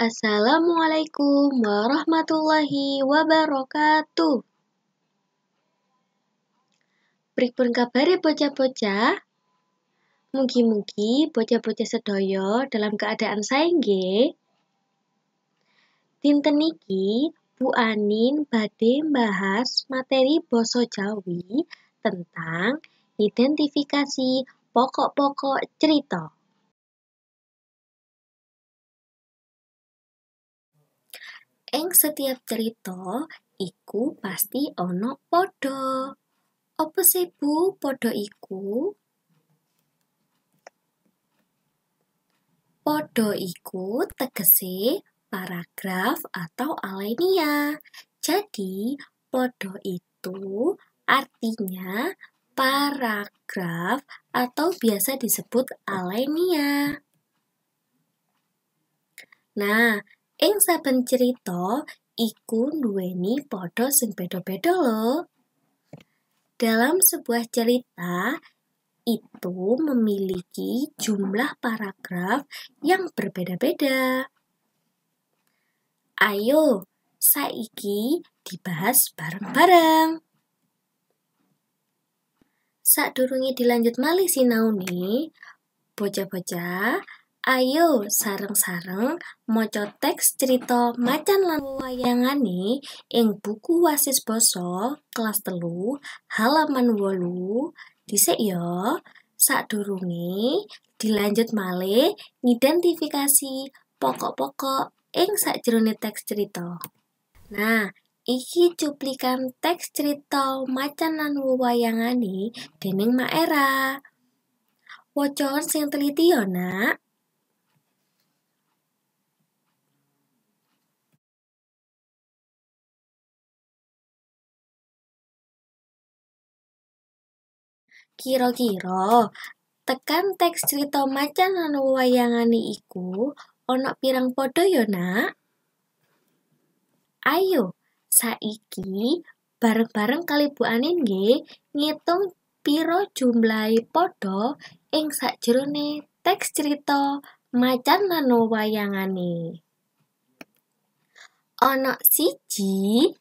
Assalamualaikum warahmatullahi wabarakatuh. Pripun kabar ya, bocah-bocah? Mugi-mugi bocah-bocah Sedoyo dalam keadaan saengge. Dinten niki Bu Anin badhe bahas materi basa Jawi tentang identifikasi pokok-pokok cerita. Eng setiap cerita iku pasti ono podo. Apa sih Bu podo iku? Podo iku tegese paragraf atau alenia. Jadi, podo itu artinya paragraf atau biasa disebut alenia. Nah, Ing saben cerita iku duweni padha sing beda-beda lho. Dalam sebuah cerita itu memiliki jumlah paragraf yang berbeda-beda. Ayo, saiki dibahas bareng-bareng. Saat durungi dilanjut malih sinau nih, bocah-bocah Ayo sareng-sareng moco teks cerita Macan lan Wayangane ing buku Wasis Basa kelas telu halaman 8 dhisik ya. Sadurunge dilanjut male identifikasi pokok-pokok ing sakjroning teks cerita. Nah, iki cuplikan teks cerita Macan lan Wayangane dening Maera. Wacan sing teliti ya, Nak. Kira-kira tekan teks cerita macan lan wayangane iku ana pirang padha ya nak? Ayo, saiki bareng-bareng kali Bu Anin nggih ngitung piro jumlahi padha ing sakjerone teks cerita macan lan wayangane. Ana siji,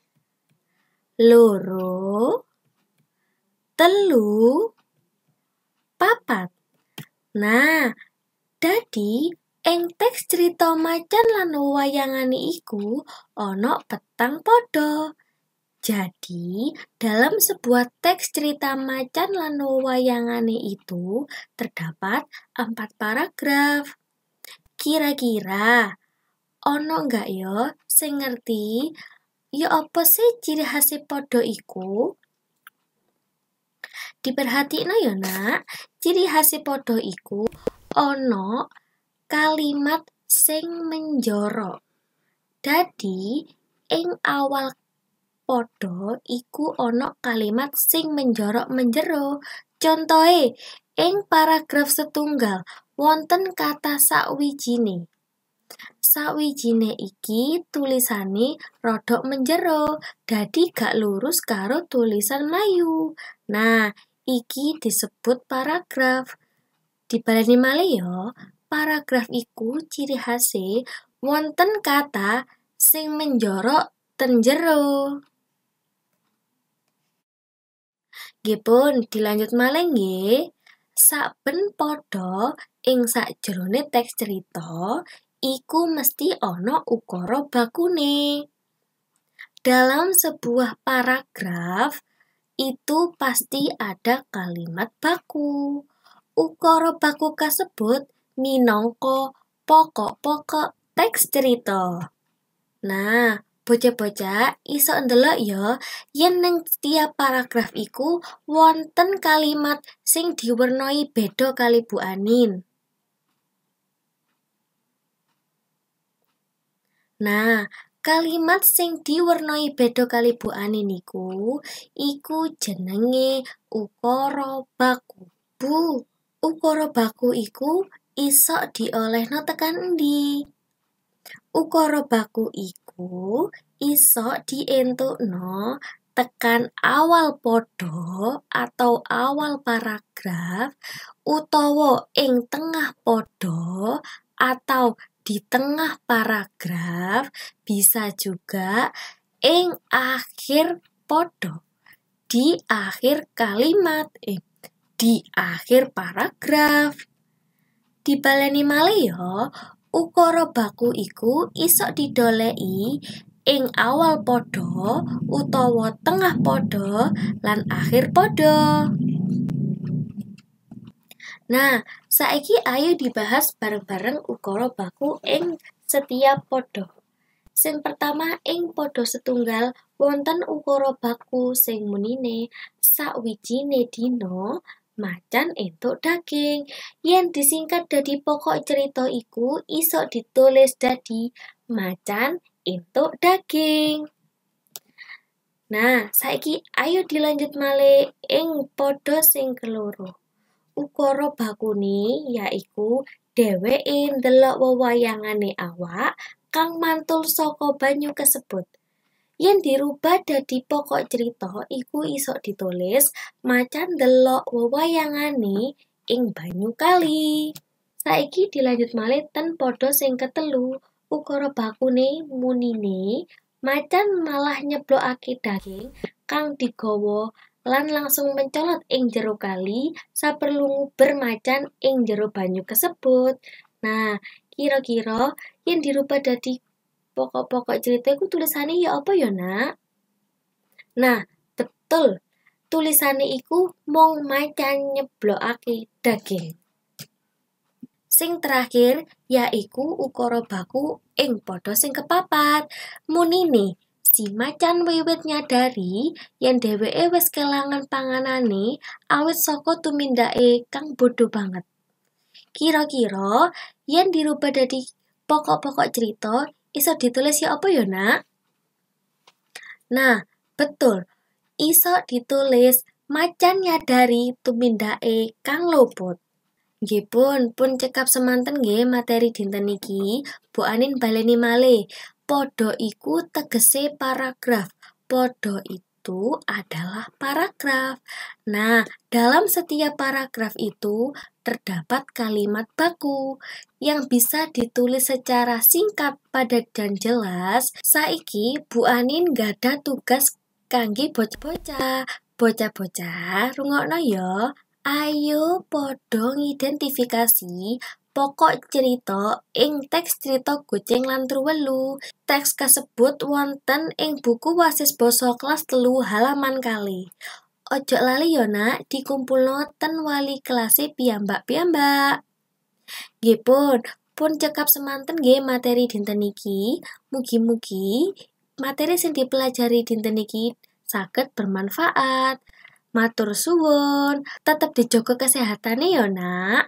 loro, telu, papat. Nah, jadi eng teks cerita macan lan wayangan iku ono petang podo. Jadi, dalam sebuah teks cerita macan lan wayangan itu terdapat empat paragraf. Kira-kira, ono enggak yo ya sing ngerti ya apa sih ciri khas podo iku? Diperhatikan ya nak, ciri khas podo iku ono kalimat sing menjoro. jadi ing awal podo iku ono kalimat sing menjorok menjero. Contohe ing paragraf setunggal wonten kata sakwijine. Sawijine iki tulisane rodok menjero, dadi gak lurus karo tulisan Melayu. Nah, iki disebut paragraf. Dibaleni malih ya, paragraf iku ciri khase wonten kata sing menjorok tenjero. Gipun dilanjut malih nggih. Saben padha ing jerone teks cerita iku mesti ana ukara bakune. Dalam sebuah paragraf itu pasti ada kalimat baku. Ukoro baku kasebut minongko pokok-pokok teks cerita. Nah, bocah-bocah iso ndelok ya yen neng setiap paragraf iku wonten kalimat sing diwernoi bedo kali Bu Anin. Nah, kalimat sing diwarnai kali bu Ani niku iku jenenge ukoro baku. Bu, ukoro baku iku isok no tekan di ukoro baku iku isok no tekan awal podo atau awal paragraf utawa ing tengah podo atau di tengah paragraf, bisa juga ing akhir podo, di akhir kalimat, eh, di akhir paragraf. di baleni yo, ya, ukoro baku iku isok didolei ing awal podo utawa tengah podo lan akhir podo. Nah, saiki ayo dibahas bareng-bareng ukara baku ing setiap podo. Sing pertama ing podo setunggal wonten ukara baku sing munine sakwijine dino macan entuk daging. Yen disingkat dadi pokok cerita iku isok ditulis dadi macan entuk daging. Nah, saiki ayo dilanjut male ing podo sing keloro. Ukara bakune yaiku dheweke ndelok wewayangane awak kang mantul saka banyu kasebut. Yen dirubah dadi pokok cerita iku isok ditulis macan ndelok wewayangane ing banyu kali. Saiki dilanjut malih ten padha sing ketelu ukara bakune munine macan malah nyeblokake daging kang digawa lan langsung mencolot ing jero kali saperlungu bermacan ing jero banyu kesebut. Nah, kira-kira yang dirubah dadi pokok-pokok cerita iku tulisane ya apa ya, Nak? Nah, betul. Tulisane iku mung macan nyeblokake daging. Sing terakhir yaiku ukara baku ing padha sing kepapat. Munine Si macan wiwit nyadari yen dheweke wis kelangan panganane awit saka tumindake kang bodoh banget. Kira-kira yen dirubah dadi pokok-pokok cerita iso ditulis ya apa ya, Nak? Nah, betul. Iso ditulis macan nyadari tumindake kang luput. Nggih pun, pun cekap semanten nggih materi dinten niki, Bu Anin baleni male. Podo iku tegese paragraf. Podo itu adalah paragraf. Nah, dalam setiap paragraf itu terdapat kalimat baku yang bisa ditulis secara singkat, padat, dan jelas. Saiki Bu Anin gak ada tugas kangge bocah-bocah. Bocah-bocah rungokno yo. Ya. Ayo podo ngidentifikasi pokok cerita ing teks cerita kucing lan truwelu. Teks kasebut wonten ing buku wasis basa kelas telu halaman kali. Ojo lali yona dikumpulno ten wali kelase piyambak-piyambak. Nggih pun, pun cekap semanten ge materi dinten iki. Mugi-mugi materi sing dipelajari dinten iki saged bermanfaat. Matur suwun, tetap kesehatan kesehatan yona. Nak.